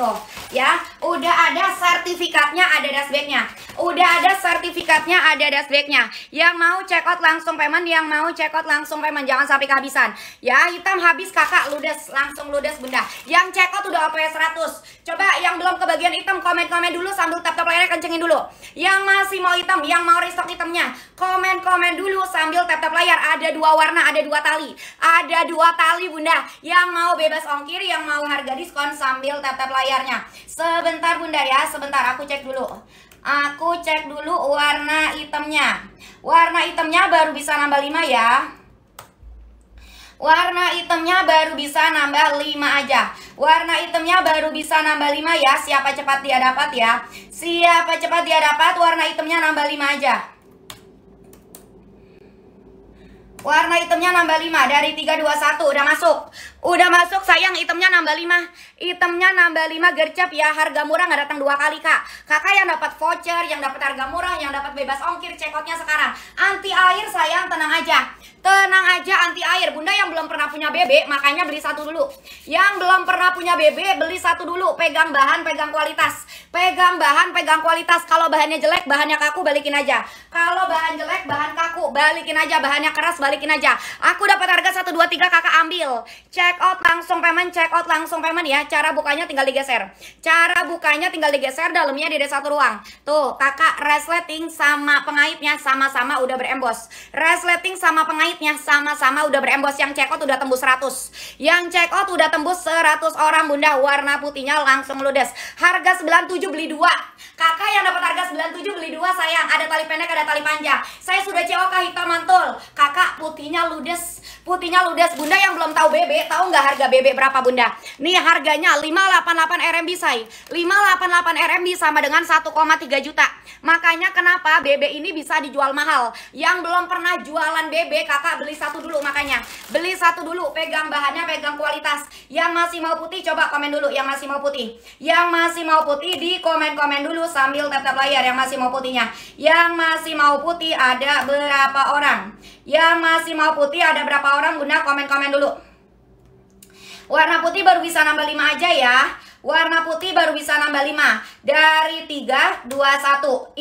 tuh ya udah ada sertifikatnya ada dashbacknya Udah ada sertifikatnya, ada dashbacknya. Yang mau check out langsung payment, yang mau check out langsung payment. Jangan sampai kehabisan. Ya, hitam habis kakak, ludes. Langsung ludes bunda. Yang check out udah OP 100. Coba yang belum ke bagian hitam, komen-komen dulu sambil tap-tap layarnya kencengin dulu. Yang masih mau hitam, yang mau restock hitamnya, komen-komen dulu sambil tap-tap layar. Ada dua warna, ada dua tali. Ada dua tali bunda. Yang mau bebas ongkir, yang mau harga diskon sambil tap-tap layarnya. Sebentar bunda ya, sebentar aku cek dulu. Aku cek dulu warna itemnya. Warna itemnya baru bisa nambah 5 ya. Warna itemnya baru bisa nambah 5 aja. Warna itemnya baru bisa nambah 5 ya. Siapa cepat dia dapat ya. Siapa cepat dia dapat warna itemnya nambah 5 aja. Warna hitamnya nambah 5 dari 321 udah masuk. Udah masuk sayang itemnya nambah 5. Itemnya nambah 5 gercep ya harga murah nggak datang dua kali Kak. Kakak yang dapat voucher, yang dapat harga murah, yang dapat bebas ongkir check outnya sekarang. Anti air sayang tenang aja. Tenang aja anti air. Bunda yang belum pernah punya bebek makanya beli satu dulu. Yang belum pernah punya bebek beli satu dulu. Pegang bahan, pegang kualitas. Pegang bahan, pegang kualitas. Kalau bahannya jelek, bahannya kaku balikin aja. Kalau bahan jelek, bahan kaku balikin aja. Bahannya keras balikin aja. Aku dapat harga 1, 2, 3 Kakak ambil. Check out langsung payment, check out langsung payment ya. Cara bukanya tinggal digeser. Cara bukanya tinggal digeser dalamnya di satu ruang. Tuh, Kakak resleting sama pengaitnya sama-sama udah berembos. Resleting sama pengait pahitnya sama-sama udah berembos yang check udah tembus 100 yang check udah tembus 100 orang bunda warna putihnya langsung ludes harga 97 beli 2 kakak yang dapat harga 97 beli 2 sayang ada tali pendek ada tali panjang saya sudah cewek hitam mantul kakak putihnya ludes Putihnya ludes Bunda yang belum tahu bb tahu nggak harga bb berapa Bunda? Nih harganya 588 RMB say. 588 RMB sama dengan 1,3 juta. Makanya kenapa bb ini bisa dijual mahal? Yang belum pernah jualan bb Kakak beli satu dulu makanya. Beli satu dulu, pegang bahannya, pegang kualitas. Yang masih mau putih coba komen dulu yang masih mau putih. Yang masih mau putih di komen-komen dulu sambil tetap layar yang masih mau putihnya. Yang masih mau putih ada berapa orang? Yang masih mau putih ada berapa orang? orang Bunda komen-komen dulu. Warna putih baru bisa nambah 5 aja ya. Warna putih baru bisa nambah 5 Dari 3, 2, 1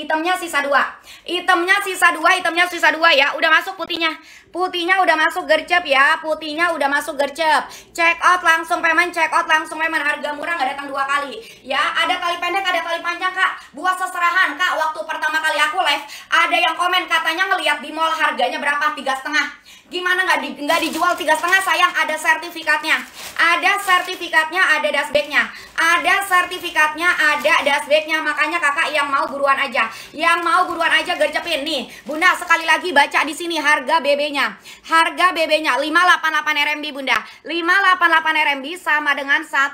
itemnya sisa 2 itemnya sisa 2, itemnya sisa 2 ya Udah masuk putihnya Putihnya udah masuk gercep ya Putihnya udah masuk gercep Check out langsung payment Check out langsung payment Harga murah gak datang dua kali Ya ada tali pendek ada tali panjang kak Buat seserahan kak Waktu pertama kali aku live Ada yang komen katanya ngeliat di mall harganya berapa tiga setengah Gimana nggak di, dijual tiga setengah sayang ada sertifikatnya, ada sertifikatnya, ada dasbeknya, ada sertifikatnya, ada dasbeknya, Makanya kakak yang mau buruan aja, yang mau buruan aja gercepin nih. Bunda sekali lagi baca di sini harga BB-nya, harga BB-nya 588 RMB Bunda, 588 RMB sama dengan 1,3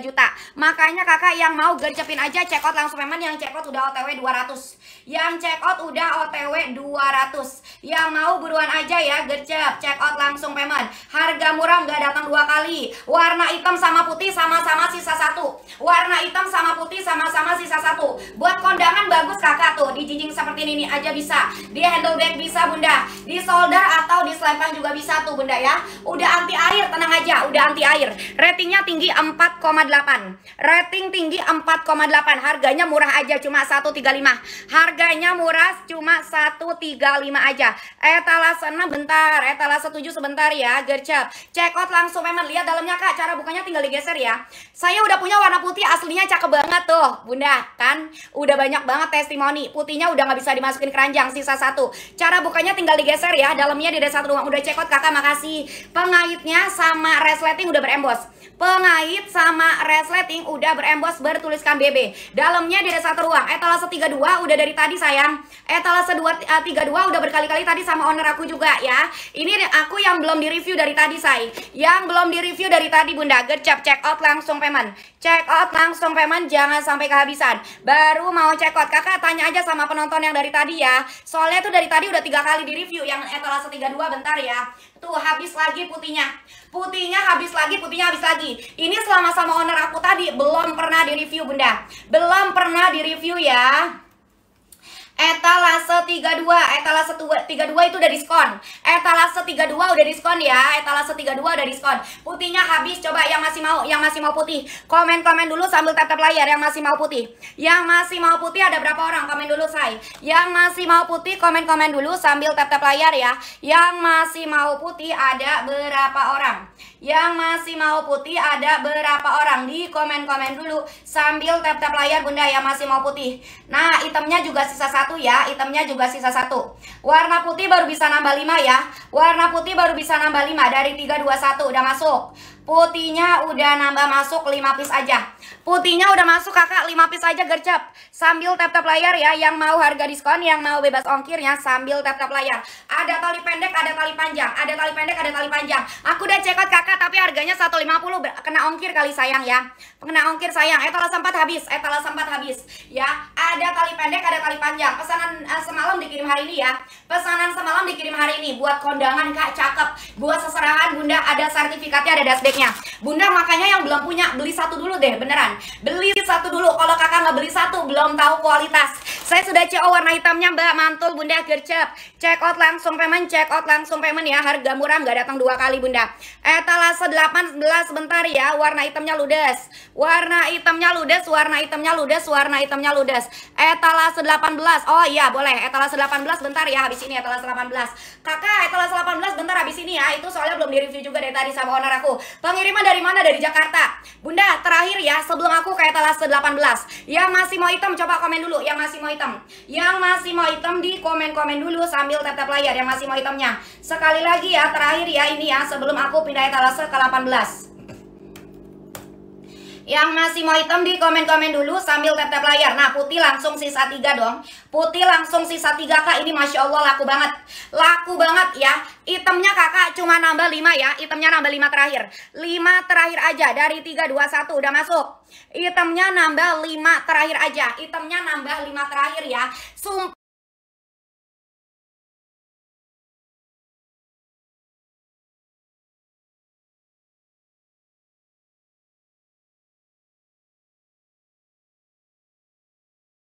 juta. Makanya kakak yang mau gercepin aja check out langsung memang yang check udah OTW 200, yang check out udah OTW 200, yang mau buruan aja ya kerja, check out langsung payment. harga murah nggak datang dua kali. Warna hitam sama putih sama-sama sisa satu. Warna hitam sama putih sama-sama sisa satu. Buat kondangan bagus kakak tuh. Di jinjing seperti ini, aja bisa. Di handle bag bisa bunda. Di solder atau di selempang juga bisa tuh bunda ya. Udah anti air, tenang aja. Udah anti air. Ratingnya tinggi 4,8. Rating tinggi 4,8. Harganya murah aja cuma 135. Harganya murah cuma 135 aja. Etalase eh, 6 bentar. Etalase eh, 7 sebentar ya. Gerca siap. Check out langsung memang lihat dalamnya Kak. Cara bukanya tinggal digeser ya. Saya udah punya warna putih aslinya cakep banget tuh, Bunda. Kan udah banyak banget testimoni. Putihnya udah gak bisa dimasukin keranjang, sisa satu. Cara bukanya tinggal digeser ya. Dalamnya di satu ruang. Udah check out Kakak, makasih. Pengaitnya sama resleting udah berembos. Pengait sama resleting udah berembos bertuliskan BB. Dalamnya di satu ruang. Etalase 32 udah dari tadi sayang. Etalase 32 eh, udah berkali-kali tadi sama owner aku juga ya. Ini aku yang belum di review dari tadi tadi say Yang belum di review dari tadi Bunda Gercep check out langsung payment Check out langsung payment jangan sampai kehabisan Baru mau check out Kakak tanya aja sama penonton yang dari tadi ya Soalnya tuh dari tadi udah tiga kali di review Yang etalase 32 bentar ya Tuh habis lagi putihnya Putihnya habis lagi, putihnya habis lagi Ini selama sama owner aku tadi Belum pernah di review Bunda Belum pernah di review ya Etalase 32, etalase 32 itu udah diskon. Etalase 32 udah diskon ya, etalase 32 udah diskon. Putihnya habis, coba yang masih mau, yang masih mau putih. Komen-komen dulu sambil tap-tap layar yang masih mau putih. Yang masih mau putih ada berapa orang? Komen dulu, say. Yang masih mau putih komen-komen dulu sambil tap-tap layar ya. Yang masih mau putih ada berapa orang? Yang masih mau putih ada berapa orang? Di komen-komen dulu sambil tap-tap layar Bunda yang masih mau putih. Nah, itemnya juga sisa satu satu ya, itemnya juga sisa satu. Warna putih baru bisa nambah 5 ya. Warna putih baru bisa nambah 5 dari 321 udah masuk. Putihnya udah nambah masuk 5 piece aja. Putihnya udah masuk kakak 5 piece aja gercep. Sambil tap-tap layar ya. Yang mau harga diskon, yang mau bebas ongkirnya sambil tap-tap layar. Ada tali pendek, ada tali panjang. Ada tali pendek, ada tali panjang. Aku udah cekot kakak tapi harganya 150 kena ongkir kali sayang ya. Kena ongkir sayang. Etala eh, sempat habis, etala eh, sempat habis ya. Ada tali pendek, ada tali panjang. Pesanan uh, semalam dikirim hari ini ya. Pesanan semalam dikirim hari ini buat kondangan Kak cakep. Buat seserahan Bunda ada sertifikatnya, ada dasbek Bunda makanya yang belum punya beli satu dulu deh, beneran. Beli satu dulu. Kalau kakak nggak beli satu, belum tahu kualitas. Saya sudah CO oh, warna hitamnya Mbak Mantul Bunda gercep. Check out langsung payment, check out langsung payment ya. Harga murah nggak datang dua kali Bunda. Etalase 18 bentar ya. Warna hitamnya ludes. Warna hitamnya ludes, warna hitamnya ludes, warna hitamnya ludes. Etalase 18. Oh iya, boleh. Etalase 18 bentar ya habis ini etalase 18. Kakak, etalase 18 habis ini ya. Itu soalnya belum direview juga dari tadi sama owner aku. Pengiriman dari mana? Dari Jakarta. Bunda, terakhir ya sebelum aku kayak telas 18 Yang masih mau hitam coba komen dulu yang masih mau hitam, Yang masih mau hitam di komen-komen dulu sambil tetap layar yang masih mau hitamnya, Sekali lagi ya terakhir ya ini ya sebelum aku pindah etalase ke-18. Yang masih mau hitam di komen-komen dulu sambil tap-tap layar. Nah, putih langsung sisa 3 dong. Putih langsung sisa 3 Kak. Ini Masya Allah laku banget. Laku banget ya. Itemnya kakak cuma nambah 5 ya. Itemnya nambah 5 terakhir. 5 terakhir aja dari 3, 2, 1 udah masuk. Itemnya nambah 5 terakhir aja. Itemnya nambah 5 terakhir ya. Sumpah